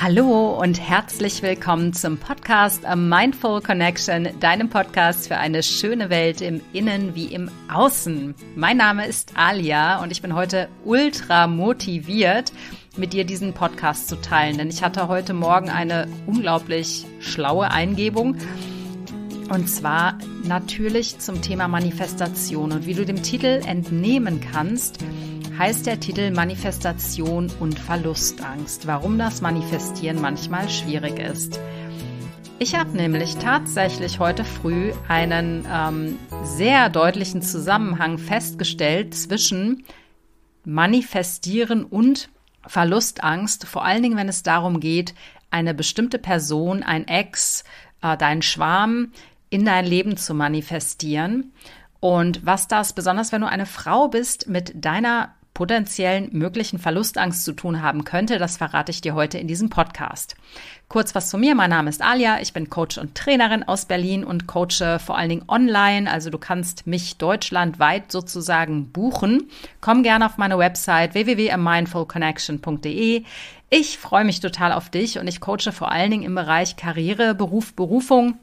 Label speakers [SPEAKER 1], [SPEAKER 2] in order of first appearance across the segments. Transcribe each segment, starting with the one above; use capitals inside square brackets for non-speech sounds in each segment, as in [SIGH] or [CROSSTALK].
[SPEAKER 1] Hallo und herzlich willkommen zum Podcast A Mindful Connection, deinem Podcast für eine schöne Welt im Innen wie im Außen. Mein Name ist Alia und ich bin heute ultra motiviert, mit dir diesen Podcast zu teilen, denn ich hatte heute Morgen eine unglaublich schlaue Eingebung. Und zwar natürlich zum Thema Manifestation und wie du dem Titel entnehmen kannst, heißt der Titel Manifestation und Verlustangst, warum das Manifestieren manchmal schwierig ist. Ich habe nämlich tatsächlich heute früh einen ähm, sehr deutlichen Zusammenhang festgestellt zwischen Manifestieren und Verlustangst, vor allen Dingen, wenn es darum geht, eine bestimmte Person, ein Ex, äh, dein Schwarm in dein Leben zu manifestieren. Und was das, besonders wenn du eine Frau bist, mit deiner potenziellen möglichen Verlustangst zu tun haben könnte, das verrate ich dir heute in diesem Podcast. Kurz was zu mir. Mein Name ist Alia. Ich bin Coach und Trainerin aus Berlin und coache vor allen Dingen online. Also du kannst mich deutschlandweit sozusagen buchen. Komm gerne auf meine Website www.amindfulconnection.de. Ich freue mich total auf dich und ich coache vor allen Dingen im Bereich Karriere, Beruf, Berufung,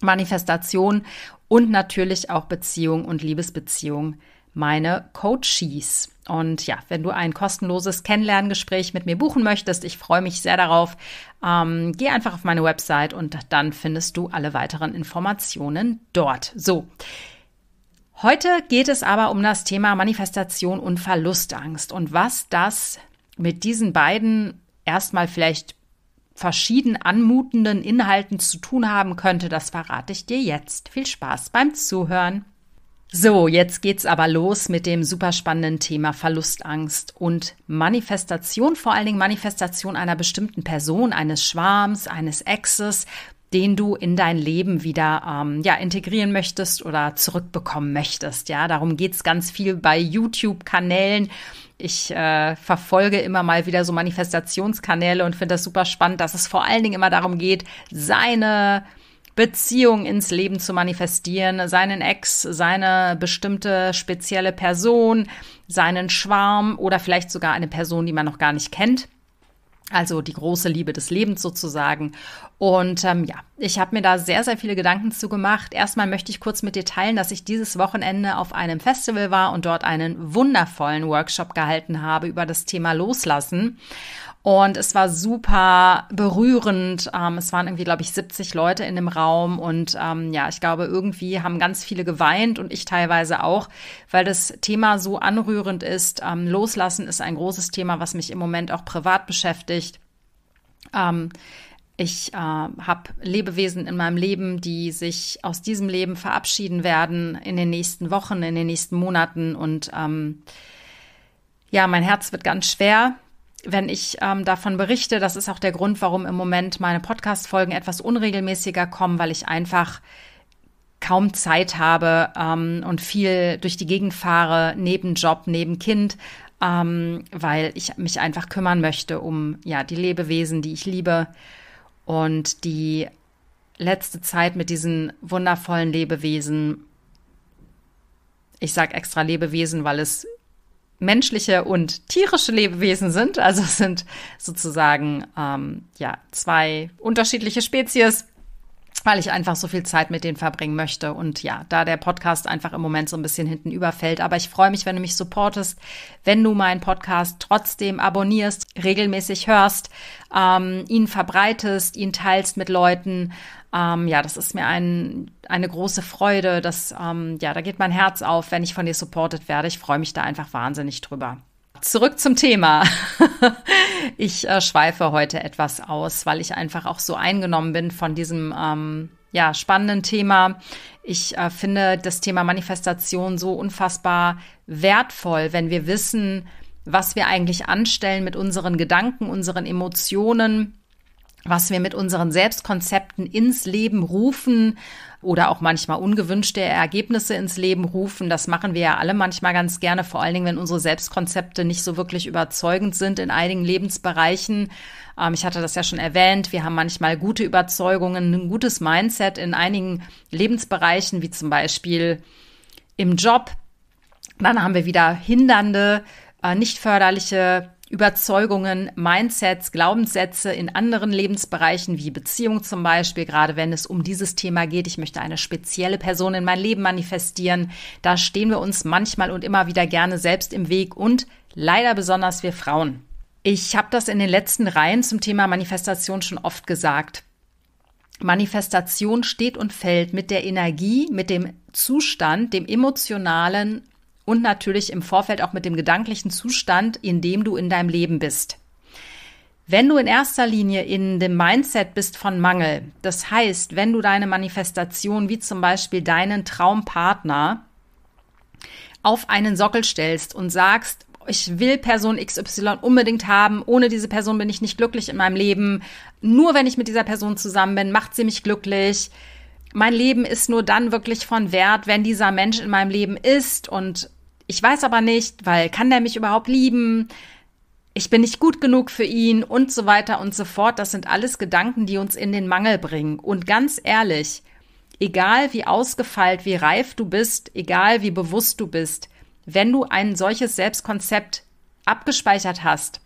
[SPEAKER 1] Manifestation und natürlich auch Beziehung und Liebesbeziehung meine Coaches. Und ja, wenn du ein kostenloses Kennenlerngespräch mit mir buchen möchtest, ich freue mich sehr darauf. Ähm, geh einfach auf meine Website und dann findest du alle weiteren Informationen dort. So. Heute geht es aber um das Thema Manifestation und Verlustangst und was das mit diesen beiden erstmal vielleicht verschieden anmutenden Inhalten zu tun haben könnte, das verrate ich dir jetzt. Viel Spaß beim Zuhören. So, jetzt geht's aber los mit dem super spannenden Thema Verlustangst und Manifestation, vor allen Dingen Manifestation einer bestimmten Person, eines Schwarms, eines Exes, den du in dein Leben wieder ähm, ja, integrieren möchtest oder zurückbekommen möchtest. Ja, darum geht's ganz viel bei YouTube-Kanälen. Ich äh, verfolge immer mal wieder so Manifestationskanäle und finde das super spannend, dass es vor allen Dingen immer darum geht, seine Beziehung ins Leben zu manifestieren, seinen Ex, seine bestimmte spezielle Person, seinen Schwarm oder vielleicht sogar eine Person, die man noch gar nicht kennt. Also die große Liebe des Lebens sozusagen. Und ähm, ja, ich habe mir da sehr, sehr viele Gedanken zu gemacht. Erstmal möchte ich kurz mit dir teilen, dass ich dieses Wochenende auf einem Festival war und dort einen wundervollen Workshop gehalten habe über das Thema Loslassen. Und es war super berührend. Ähm, es waren irgendwie, glaube ich, 70 Leute in dem Raum. Und ähm, ja, ich glaube, irgendwie haben ganz viele geweint und ich teilweise auch, weil das Thema so anrührend ist. Ähm, Loslassen ist ein großes Thema, was mich im Moment auch privat beschäftigt. Ähm, ich äh, habe Lebewesen in meinem Leben, die sich aus diesem Leben verabschieden werden in den nächsten Wochen, in den nächsten Monaten. Und ähm, ja, mein Herz wird ganz schwer wenn ich ähm, davon berichte. Das ist auch der Grund, warum im Moment meine Podcast-Folgen etwas unregelmäßiger kommen, weil ich einfach kaum Zeit habe ähm, und viel durch die Gegend fahre, neben Job, neben Kind, ähm, weil ich mich einfach kümmern möchte um ja die Lebewesen, die ich liebe und die letzte Zeit mit diesen wundervollen Lebewesen. Ich sage extra Lebewesen, weil es menschliche und tierische Lebewesen sind, also sind sozusagen ähm, ja zwei unterschiedliche Spezies weil ich einfach so viel Zeit mit denen verbringen möchte. Und ja, da der Podcast einfach im Moment so ein bisschen hinten überfällt. Aber ich freue mich, wenn du mich supportest, wenn du meinen Podcast trotzdem abonnierst, regelmäßig hörst, ähm, ihn verbreitest, ihn teilst mit Leuten. Ähm, ja, das ist mir ein, eine große Freude. Das, ähm, ja, da geht mein Herz auf, wenn ich von dir supportet werde. Ich freue mich da einfach wahnsinnig drüber. Zurück zum Thema. [LAUGHS] Ich äh, schweife heute etwas aus, weil ich einfach auch so eingenommen bin von diesem ähm, ja, spannenden Thema. Ich äh, finde das Thema Manifestation so unfassbar wertvoll, wenn wir wissen, was wir eigentlich anstellen mit unseren Gedanken, unseren Emotionen, was wir mit unseren Selbstkonzepten ins Leben rufen oder auch manchmal ungewünschte Ergebnisse ins Leben rufen. Das machen wir ja alle manchmal ganz gerne, vor allen Dingen, wenn unsere Selbstkonzepte nicht so wirklich überzeugend sind in einigen Lebensbereichen. Ähm, ich hatte das ja schon erwähnt, wir haben manchmal gute Überzeugungen, ein gutes Mindset in einigen Lebensbereichen, wie zum Beispiel im Job. Dann haben wir wieder hindernde, äh, nicht förderliche Überzeugungen, Mindsets, Glaubenssätze in anderen Lebensbereichen wie Beziehung zum Beispiel, gerade wenn es um dieses Thema geht, ich möchte eine spezielle Person in mein Leben manifestieren, da stehen wir uns manchmal und immer wieder gerne selbst im Weg und leider besonders wir Frauen. Ich habe das in den letzten Reihen zum Thema Manifestation schon oft gesagt. Manifestation steht und fällt mit der Energie, mit dem Zustand, dem emotionalen, und natürlich im Vorfeld auch mit dem gedanklichen Zustand, in dem du in deinem Leben bist. Wenn du in erster Linie in dem Mindset bist von Mangel, das heißt, wenn du deine Manifestation, wie zum Beispiel deinen Traumpartner, auf einen Sockel stellst und sagst, ich will Person XY unbedingt haben, ohne diese Person bin ich nicht glücklich in meinem Leben, nur wenn ich mit dieser Person zusammen bin, macht sie mich glücklich, mein Leben ist nur dann wirklich von Wert, wenn dieser Mensch in meinem Leben ist und ich weiß aber nicht, weil kann der mich überhaupt lieben? Ich bin nicht gut genug für ihn und so weiter und so fort. Das sind alles Gedanken, die uns in den Mangel bringen. Und ganz ehrlich, egal wie ausgefeilt, wie reif du bist, egal wie bewusst du bist, wenn du ein solches Selbstkonzept abgespeichert hast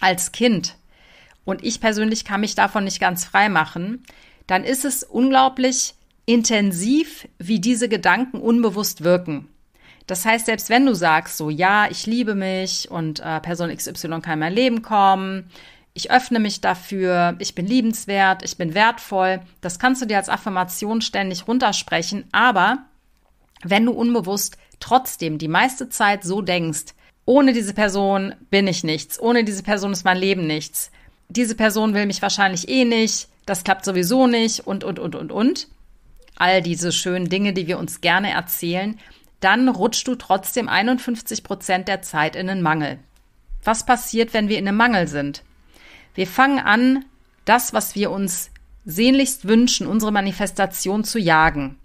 [SPEAKER 1] als Kind, und ich persönlich kann mich davon nicht ganz frei machen, dann ist es unglaublich intensiv, wie diese Gedanken unbewusst wirken. Das heißt, selbst wenn du sagst, so ja, ich liebe mich und äh, Person XY kann in mein Leben kommen, ich öffne mich dafür, ich bin liebenswert, ich bin wertvoll, das kannst du dir als Affirmation ständig runtersprechen, aber wenn du unbewusst trotzdem die meiste Zeit so denkst, ohne diese Person bin ich nichts, ohne diese Person ist mein Leben nichts, diese Person will mich wahrscheinlich eh nicht, das klappt sowieso nicht und, und, und, und, und. All diese schönen Dinge, die wir uns gerne erzählen, dann rutschst du trotzdem 51 Prozent der Zeit in den Mangel. Was passiert, wenn wir in einem Mangel sind? Wir fangen an, das, was wir uns sehnlichst wünschen, unsere Manifestation zu jagen,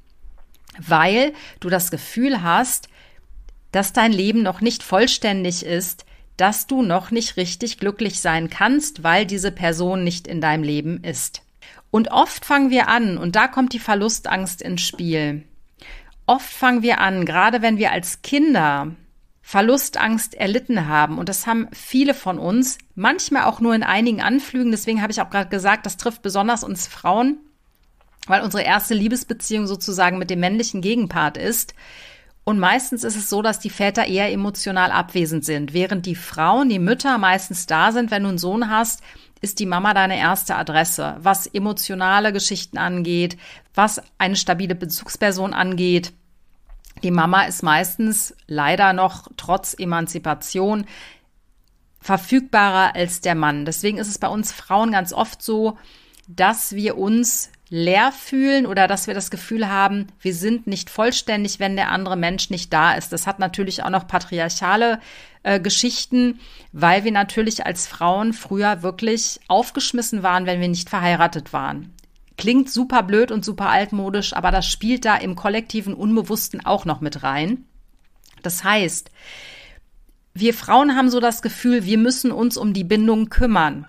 [SPEAKER 1] weil du das Gefühl hast, dass dein Leben noch nicht vollständig ist, dass du noch nicht richtig glücklich sein kannst, weil diese Person nicht in deinem Leben ist. Und oft fangen wir an, und da kommt die Verlustangst ins Spiel. Oft fangen wir an, gerade wenn wir als Kinder Verlustangst erlitten haben. Und das haben viele von uns, manchmal auch nur in einigen Anflügen. Deswegen habe ich auch gerade gesagt, das trifft besonders uns Frauen, weil unsere erste Liebesbeziehung sozusagen mit dem männlichen Gegenpart ist. Und meistens ist es so, dass die Väter eher emotional abwesend sind, während die Frauen, die Mütter meistens da sind, wenn du einen Sohn hast, ist die Mama deine erste Adresse, was emotionale Geschichten angeht, was eine stabile Bezugsperson angeht. Die Mama ist meistens leider noch trotz Emanzipation verfügbarer als der Mann. Deswegen ist es bei uns Frauen ganz oft so, dass wir uns leer fühlen oder dass wir das Gefühl haben, wir sind nicht vollständig, wenn der andere Mensch nicht da ist. Das hat natürlich auch noch patriarchale äh, Geschichten, weil wir natürlich als Frauen früher wirklich aufgeschmissen waren, wenn wir nicht verheiratet waren. Klingt super blöd und super altmodisch, aber das spielt da im kollektiven Unbewussten auch noch mit rein. Das heißt, wir Frauen haben so das Gefühl, wir müssen uns um die Bindung kümmern.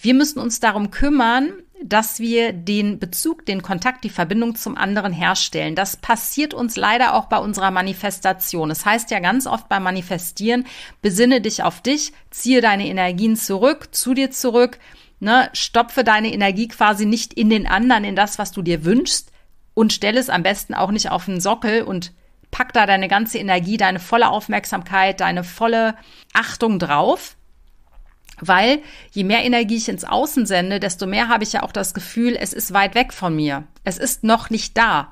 [SPEAKER 1] Wir müssen uns darum kümmern, dass wir den Bezug, den Kontakt, die Verbindung zum anderen herstellen. Das passiert uns leider auch bei unserer Manifestation. Es das heißt ja ganz oft beim Manifestieren, besinne dich auf dich, ziehe deine Energien zurück, zu dir zurück, ne, stopfe deine Energie quasi nicht in den anderen, in das, was du dir wünschst und stelle es am besten auch nicht auf den Sockel und pack da deine ganze Energie, deine volle Aufmerksamkeit, deine volle Achtung drauf weil je mehr Energie ich ins Außen sende, desto mehr habe ich ja auch das Gefühl, es ist weit weg von mir. Es ist noch nicht da.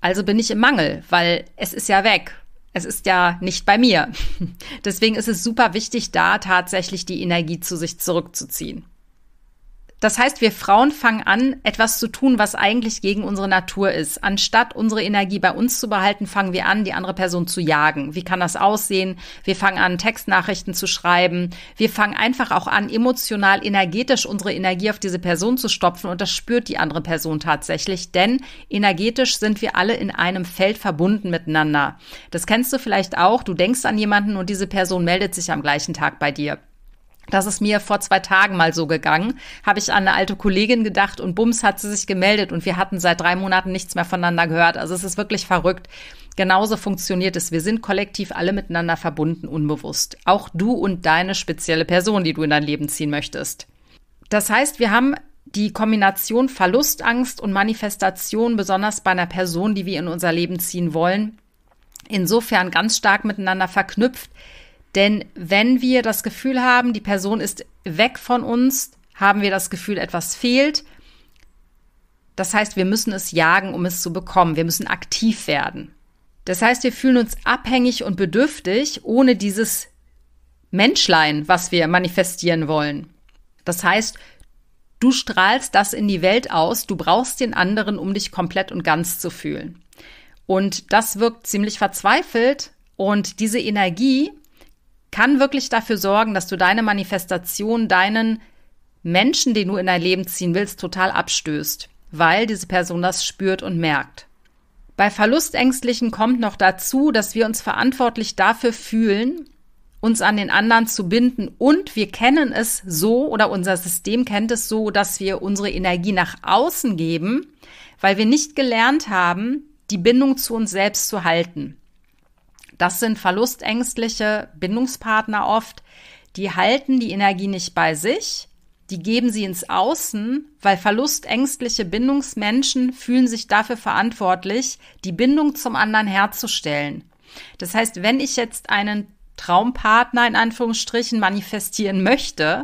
[SPEAKER 1] Also bin ich im Mangel, weil es ist ja weg. Es ist ja nicht bei mir. [LAUGHS] Deswegen ist es super wichtig, da tatsächlich die Energie zu sich zurückzuziehen. Das heißt, wir Frauen fangen an, etwas zu tun, was eigentlich gegen unsere Natur ist. Anstatt unsere Energie bei uns zu behalten, fangen wir an, die andere Person zu jagen. Wie kann das aussehen? Wir fangen an, Textnachrichten zu schreiben. Wir fangen einfach auch an, emotional, energetisch unsere Energie auf diese Person zu stopfen. Und das spürt die andere Person tatsächlich. Denn energetisch sind wir alle in einem Feld verbunden miteinander. Das kennst du vielleicht auch. Du denkst an jemanden und diese Person meldet sich am gleichen Tag bei dir. Das ist mir vor zwei Tagen mal so gegangen. Habe ich an eine alte Kollegin gedacht und bums hat sie sich gemeldet und wir hatten seit drei Monaten nichts mehr voneinander gehört. Also es ist wirklich verrückt. Genauso funktioniert es. Wir sind kollektiv alle miteinander verbunden, unbewusst. Auch du und deine spezielle Person, die du in dein Leben ziehen möchtest. Das heißt, wir haben die Kombination Verlustangst und Manifestation, besonders bei einer Person, die wir in unser Leben ziehen wollen, insofern ganz stark miteinander verknüpft, denn wenn wir das Gefühl haben, die Person ist weg von uns, haben wir das Gefühl, etwas fehlt. Das heißt, wir müssen es jagen, um es zu bekommen. Wir müssen aktiv werden. Das heißt, wir fühlen uns abhängig und bedürftig ohne dieses Menschlein, was wir manifestieren wollen. Das heißt, du strahlst das in die Welt aus, du brauchst den anderen, um dich komplett und ganz zu fühlen. Und das wirkt ziemlich verzweifelt und diese Energie kann wirklich dafür sorgen, dass du deine Manifestation, deinen Menschen, den du in dein Leben ziehen willst, total abstößt, weil diese Person das spürt und merkt. Bei Verlustängstlichen kommt noch dazu, dass wir uns verantwortlich dafür fühlen, uns an den anderen zu binden und wir kennen es so oder unser System kennt es so, dass wir unsere Energie nach außen geben, weil wir nicht gelernt haben, die Bindung zu uns selbst zu halten. Das sind verlustängstliche Bindungspartner oft, die halten die Energie nicht bei sich, die geben sie ins Außen, weil verlustängstliche Bindungsmenschen fühlen sich dafür verantwortlich, die Bindung zum anderen herzustellen. Das heißt, wenn ich jetzt einen Traumpartner in Anführungsstrichen manifestieren möchte,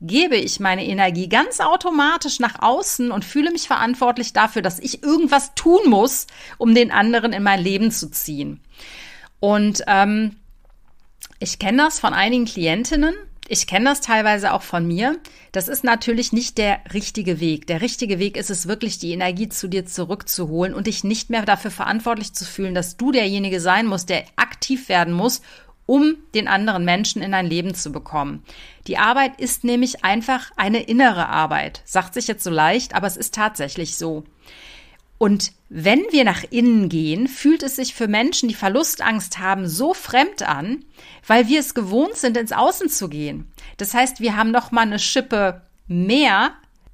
[SPEAKER 1] gebe ich meine Energie ganz automatisch nach außen und fühle mich verantwortlich dafür, dass ich irgendwas tun muss, um den anderen in mein Leben zu ziehen. Und ähm, ich kenne das von einigen Klientinnen. Ich kenne das teilweise auch von mir. Das ist natürlich nicht der richtige Weg. Der richtige Weg ist es wirklich, die Energie zu dir zurückzuholen und dich nicht mehr dafür verantwortlich zu fühlen, dass du derjenige sein musst, der aktiv werden muss, um den anderen Menschen in dein Leben zu bekommen. Die Arbeit ist nämlich einfach eine innere Arbeit. Sagt sich jetzt so leicht, aber es ist tatsächlich so. Und wenn wir nach innen gehen, fühlt es sich für Menschen, die Verlustangst haben, so fremd an, weil wir es gewohnt sind, ins Außen zu gehen. Das heißt, wir haben noch mal eine Schippe mehr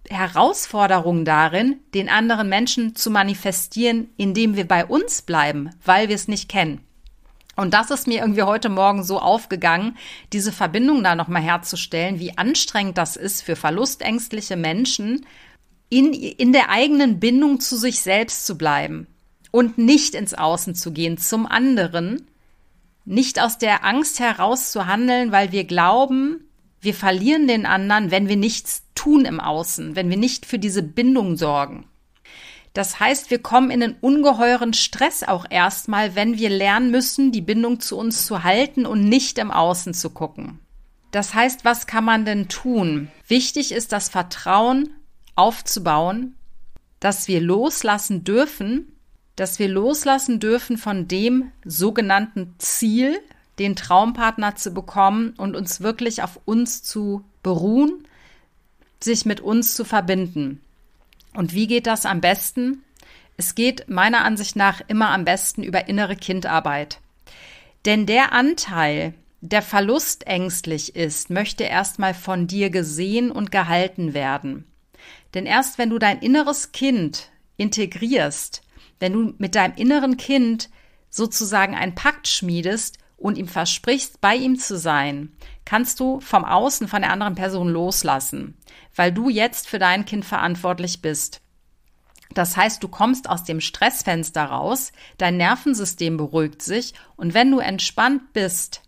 [SPEAKER 1] Herausforderungen darin, den anderen Menschen zu manifestieren, indem wir bei uns bleiben, weil wir es nicht kennen. Und das ist mir irgendwie heute Morgen so aufgegangen, diese Verbindung da nochmal herzustellen, wie anstrengend das ist für verlustängstliche Menschen, in, in der eigenen Bindung zu sich selbst zu bleiben und nicht ins Außen zu gehen zum anderen, nicht aus der Angst heraus zu handeln, weil wir glauben, wir verlieren den anderen, wenn wir nichts tun im Außen, wenn wir nicht für diese Bindung sorgen. Das heißt, wir kommen in einen ungeheuren Stress auch erstmal, wenn wir lernen müssen, die Bindung zu uns zu halten und nicht im Außen zu gucken. Das heißt, was kann man denn tun? Wichtig ist das Vertrauen, aufzubauen, dass wir loslassen dürfen, dass wir loslassen dürfen von dem sogenannten Ziel, den Traumpartner zu bekommen und uns wirklich auf uns zu beruhen, sich mit uns zu verbinden. Und wie geht das am besten? Es geht meiner Ansicht nach immer am besten über innere Kindarbeit. Denn der Anteil, der verlustängstlich ist, möchte erstmal von dir gesehen und gehalten werden. Denn erst wenn du dein inneres Kind integrierst, wenn du mit deinem inneren Kind sozusagen einen Pakt schmiedest und ihm versprichst, bei ihm zu sein, kannst du vom Außen, von der anderen Person loslassen, weil du jetzt für dein Kind verantwortlich bist. Das heißt, du kommst aus dem Stressfenster raus, dein Nervensystem beruhigt sich und wenn du entspannt bist,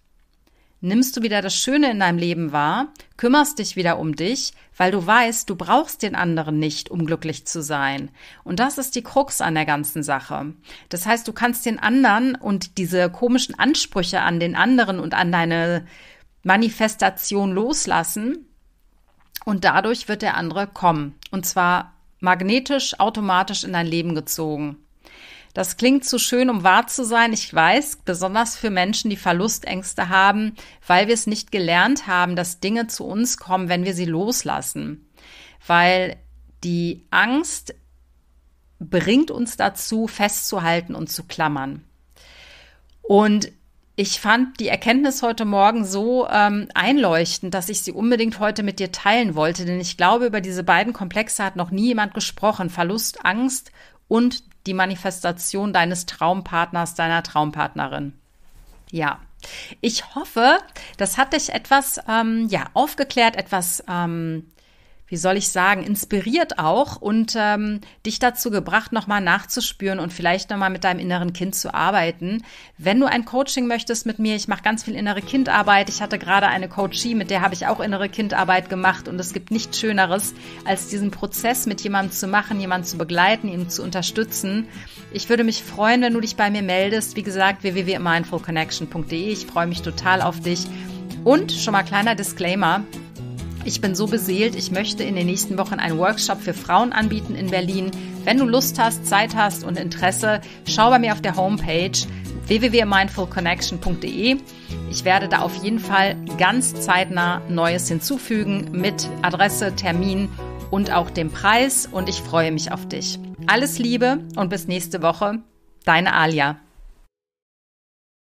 [SPEAKER 1] nimmst du wieder das Schöne in deinem Leben wahr, kümmerst dich wieder um dich, weil du weißt, du brauchst den anderen nicht, um glücklich zu sein. Und das ist die Krux an der ganzen Sache. Das heißt, du kannst den anderen und diese komischen Ansprüche an den anderen und an deine Manifestation loslassen und dadurch wird der andere kommen. Und zwar magnetisch, automatisch in dein Leben gezogen. Das klingt zu schön, um wahr zu sein. Ich weiß, besonders für Menschen, die Verlustängste haben, weil wir es nicht gelernt haben, dass Dinge zu uns kommen, wenn wir sie loslassen. Weil die Angst bringt uns dazu, festzuhalten und zu klammern. Und ich fand die Erkenntnis heute Morgen so ähm, einleuchtend, dass ich sie unbedingt heute mit dir teilen wollte, denn ich glaube, über diese beiden Komplexe hat noch nie jemand gesprochen. Verlust, Angst und die Manifestation deines Traumpartners, deiner Traumpartnerin. Ja. Ich hoffe, das hat dich etwas ähm, ja, aufgeklärt, etwas ähm, wie soll ich sagen, inspiriert auch und ähm, dich dazu gebracht, nochmal nachzuspüren und vielleicht nochmal mit deinem inneren Kind zu arbeiten. Wenn du ein Coaching möchtest mit mir, ich mache ganz viel innere Kindarbeit. Ich hatte gerade eine Coachie, mit der habe ich auch innere Kindarbeit gemacht und es gibt nichts Schöneres, als diesen Prozess mit jemandem zu machen, jemanden zu begleiten, ihn zu unterstützen. Ich würde mich freuen, wenn du dich bei mir meldest. Wie gesagt, www.mindfulconnection.de. Ich freue mich total auf dich. Und schon mal kleiner Disclaimer, ich bin so beseelt, ich möchte in den nächsten Wochen einen Workshop für Frauen anbieten in Berlin. Wenn du Lust hast, Zeit hast und Interesse, schau bei mir auf der Homepage www.mindfulconnection.de. Ich werde da auf jeden Fall ganz zeitnah Neues hinzufügen mit Adresse, Termin und auch dem Preis und ich freue mich auf dich. Alles Liebe und bis nächste Woche. Deine Alia.